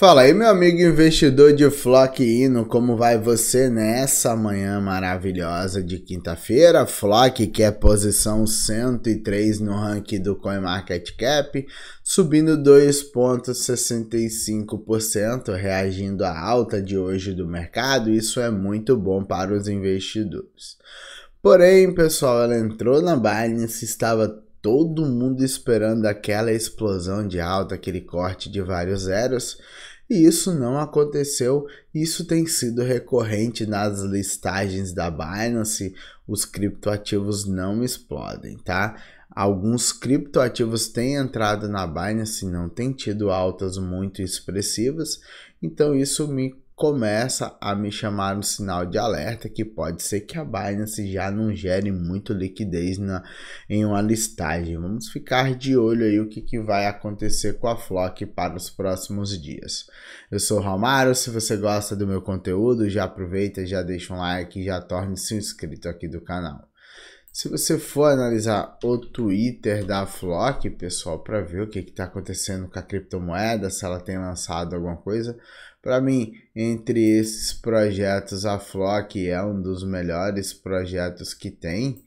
Fala aí, meu amigo investidor de Flock Hino, como vai você nessa manhã maravilhosa de quinta-feira? Flock, que é posição 103 no ranking do CoinMarketCap, subindo 2,65%, reagindo à alta de hoje do mercado. Isso é muito bom para os investidores. Porém, pessoal, ela entrou na Binance, estava todo mundo esperando aquela explosão de alta, aquele corte de vários zeros e isso não aconteceu. Isso tem sido recorrente nas listagens da Binance. Os criptoativos não explodem, tá? Alguns criptoativos têm entrado na Binance e não têm tido altas muito expressivas, então isso me começa a me chamar um sinal de alerta que pode ser que a Binance já não gere muito liquidez na, em uma listagem. Vamos ficar de olho aí o que, que vai acontecer com a Flock para os próximos dias. Eu sou o Romário, se você gosta do meu conteúdo, já aproveita, já deixa um like e já torne-se inscrito aqui do canal. Se você for analisar o Twitter da Flock, pessoal, para ver o que está acontecendo com a criptomoeda, se ela tem lançado alguma coisa, para mim, entre esses projetos, a Flock é um dos melhores projetos que tem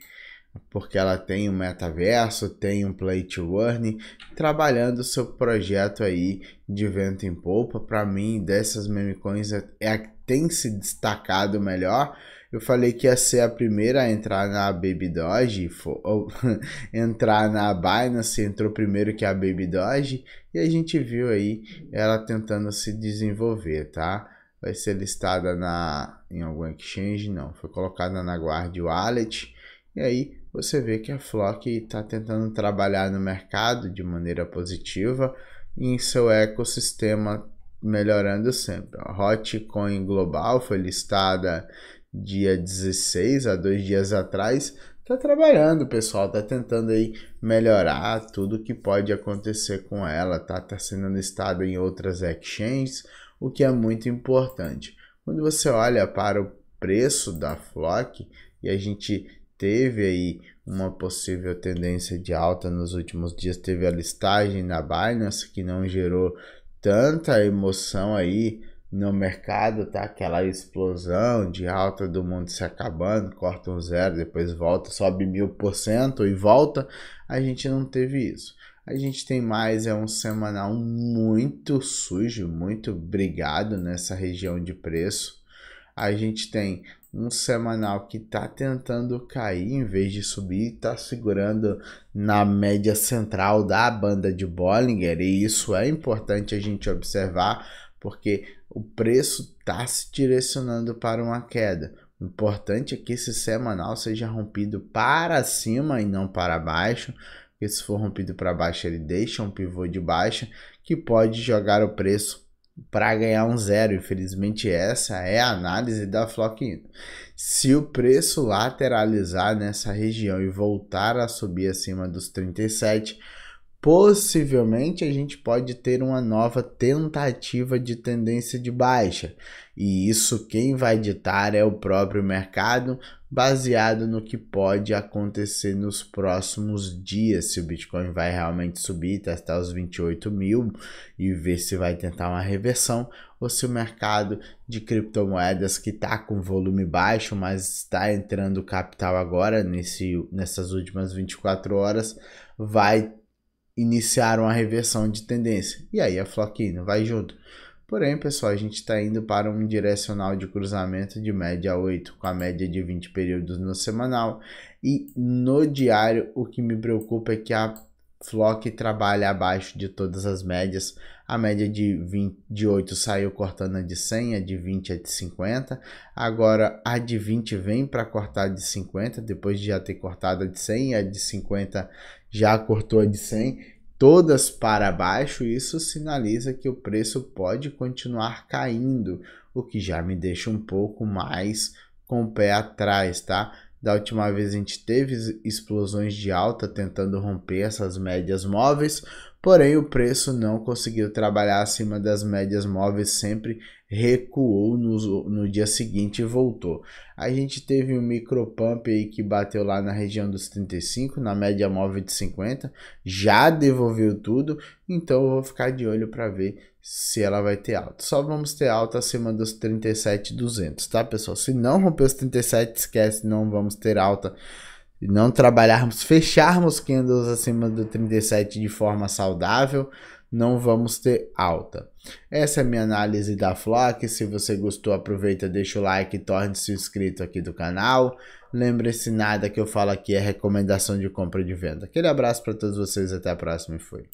porque ela tem um metaverso, tem um play to earn, trabalhando seu projeto aí de vento em polpa. Para mim, dessas meme coins é, é a que tem se destacado melhor. Eu falei que ia ser a primeira a entrar na Baby Doge, ou entrar na Binance, entrou primeiro que a Baby Doge, e a gente viu aí ela tentando se desenvolver, tá? Vai ser listada na em algum exchange, não, foi colocada na Guard Wallet. E aí você vê que a Flock está tentando trabalhar no mercado de maneira positiva e em seu ecossistema melhorando sempre. A Hotcoin Global foi listada dia 16, há dois dias atrás, está trabalhando, pessoal, está tentando aí melhorar tudo que pode acontecer com ela, está tá sendo listada em outras exchanges, o que é muito importante. Quando você olha para o preço da Flock e a gente teve aí uma possível tendência de alta nos últimos dias, teve a listagem da Binance que não gerou tanta emoção aí no mercado, tá? Aquela explosão de alta do mundo se acabando, corta um zero, depois volta, sobe mil por cento e volta. A gente não teve isso. A gente tem mais, é um semanal muito sujo, muito brigado nessa região de preço a gente tem um semanal que está tentando cair em vez de subir, está segurando na média central da banda de Bollinger, e isso é importante a gente observar, porque o preço está se direcionando para uma queda. O importante é que esse semanal seja rompido para cima e não para baixo, porque se for rompido para baixo, ele deixa um pivô de baixa que pode jogar o preço para ganhar um zero. Infelizmente, essa é a análise da Floquinho. Se o preço lateralizar nessa região e voltar a subir acima dos 37, possivelmente a gente pode ter uma nova tentativa de tendência de baixa. E isso quem vai ditar é o próprio mercado, baseado no que pode acontecer nos próximos dias. Se o Bitcoin vai realmente subir, testar tá, tá os 28 mil e ver se vai tentar uma reversão, ou se o mercado de criptomoedas que está com volume baixo, mas está entrando capital agora, nesse, nessas últimas 24 horas, vai iniciaram a reversão de tendência. E aí a floquina vai junto. Porém, pessoal, a gente está indo para um direcional de cruzamento de média 8, com a média de 20 períodos no semanal. E no diário, o que me preocupa é que a Flock trabalha abaixo de todas as médias. A média de, 20, de 8 saiu cortando a de 100, a de 20 a de 50. Agora a de 20 vem para cortar a de 50, depois de já ter cortado a de 100, a de 50 já cortou de 100, todas para baixo, isso sinaliza que o preço pode continuar caindo, o que já me deixa um pouco mais com o pé atrás, tá? Da última vez a gente teve explosões de alta tentando romper essas médias móveis, porém o preço não conseguiu trabalhar acima das médias móveis, sempre recuou no, no dia seguinte e voltou. A gente teve um micro pump aí que bateu lá na região dos 35, na média móvel de 50, já devolveu tudo, então eu vou ficar de olho para ver se ela vai ter alta. Só vamos ter alta acima dos 37.200, tá pessoal? Se não romper os 37, esquece, não vamos ter alta não trabalharmos, fecharmos candles acima do 37 de forma saudável, não vamos ter alta. Essa é a minha análise da Flock. Se você gostou, aproveita, deixa o like e torne-se inscrito aqui do canal. Lembre-se, nada que eu falo aqui é recomendação de compra e de venda. Aquele abraço para todos vocês, até a próxima e fui.